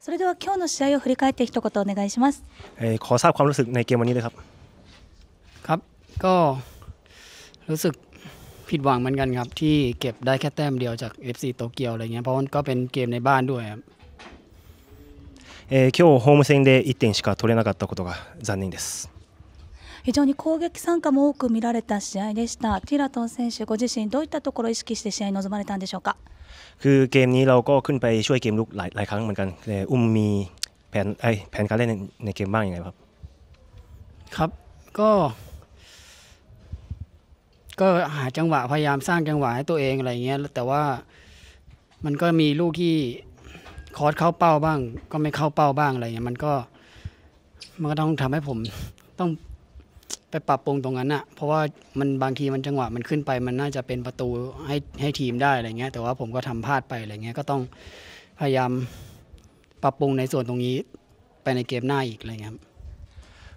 それでは今日の試合を振り返って一言お願いします。えー、ขอทราบความรู้สึกในเกมวันนี้ครับครับก็รู้สึกผิดหวังเหมือนกันครับที่เก็บได้แค่แต้มเดียวจาก FC โตเกียวอะไรเงี้ยเพราะมันก็เป็นเกมในบ้านด้วยครับえ今日ホーム戦で1点しか取れなかったことが残念です。非常に攻撃参加も多く見られた試合でした。ティラトン選手ご自身どういったところを意識して試合に臨まれたんでしょうか。คือเกมนี้เราก็ขึ้นไปช่วยเกมลุกหลายหลายครั้งเหมือนกันแต่อุ้มมีแผนไอแผนการเล่นในในเกมบ้างยังไงครับ ครับก็ ก็หาจังหวะพยายามสร้างจังหวะให้ตัวเองอะไรเงี้ยแต่ว่ามันก็มีลูกที่คอร์สเข้าเป้าบ้าง ก็ไม่เข้าเป้าบ้างอะไรเงี้ยมันก็ มันก็ต้องทำให้ผมต้องไปปรับปรุงตรงนั้นอะเพราะว่ามันบางทีมันจังหวะมันขึ้นไปมันน่าจะเป็นประตูให้ให้ทีมได้อะไรเงี้ย แต่ว่าผมก็ทำพลาดไปอะไรเงี้ย ก็ต้องพยายามปรับปรุงในส่วนตรงนี้ไปในเกมหน้าอีกอะไรเงี้ย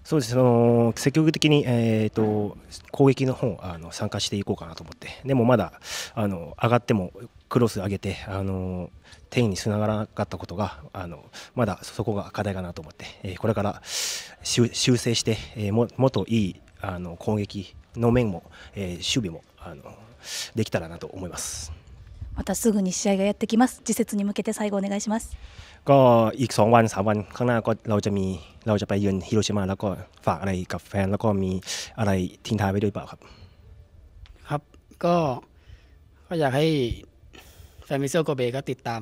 そうですその積極的に、えーと、攻撃の方あの参加していこうかなと思ってでもまだあの上がってもクロス上げてあの点につながらなかったことがあのまだそこが課題かなと思って、えー、これから修正して、えー、ももっといいあの攻撃の面も、えー、守備もあのできたらなと思います。またすぐに試合がやってきます。次節に向けて最後お願いします。ก็อีก2วัน3วันข้างหน้าก็เราจะมีเราจะไปเยือนฮิโรชิมาแล้วก็ฝากอะไรกับแฟนแล้วก็มีอะไรทิ้งท้ายไว้ด้วยเปล่าครับครับก็ก็อยากให้แฟนมิเซลโกเบก็ติดตาม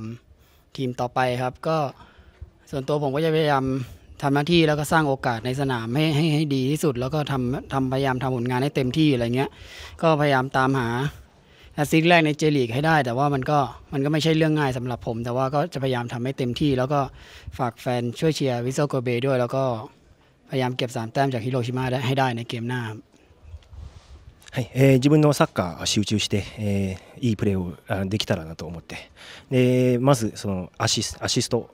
ทีมต่อไปครับก็ส่วนตัวผมก็จะพยายามทำหน้าที่ แล้วก็สร้างโอกาสในสนามให้ให้ให้ดีที่สุด แล้วก็ทำทำพยายามทำผลงานให้เต็มที่อะไรเงี้ยก็พยายามตามหาแอสซิสแรกในเจลีกให้ได้ แต่ว่ามันก็มันก็ไม่ใช่เรื่องง่ายสำหรับผม แต่ว่าก็จะพยายามทำให้เต็มที่ แล้วก็ฝากแฟนช่วยเชียร์วิโซโกเบด้วยแล้วก็พยายามเก็บสามแต้มจากฮิโรชิมาได้ให้ได้ในเกมหน้าはいえー、自分のサッカー集中して、えー、いいプレーをあできたらなと思ってでまずそのアシスアシスト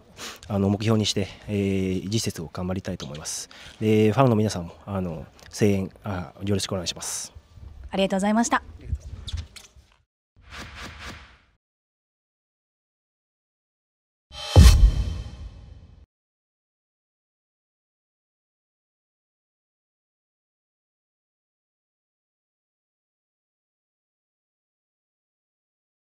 あの目標にして、えー、実節を頑張りたいと思いますでファンの皆さんもあの声援あよろしくお願いしますありがとうございました